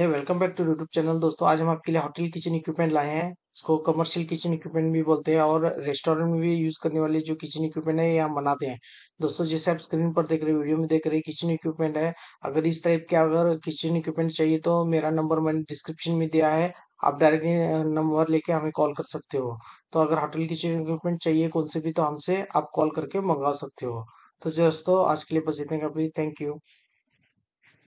welcome back to YouTube channel दोस्तों आज हम आपके लिए होटल किचन इक्विपमेंट लाए हैं इसको कमर्शियल किचन इक्विपमेंट भी बोलते हैं और रेस्टोरेंट में भी यूज करने वाले जो किचन इक्विपमेंट है ये हम बनाते हैं दोस्तों जैसे आप स्क्रीन पर देख रहे वीडियो में देख रहे किचन इक्विपमेंट है अगर इस टाइप के अगर किचन इक्विपमेंट चाहिए तो मेरा नंबर मैंने डिस्क्रिप्शन में दिया है आप डायरेक्टली नंबर लेके हमें कॉल कर सकते हो तो अगर होटल किचन इक्विपमेंट चाहिए कौन से भी तो हमसे आप कॉल करके मंगवा सकते हो तो दोस्तों आज के लिए बस इतने का भी थैंक यू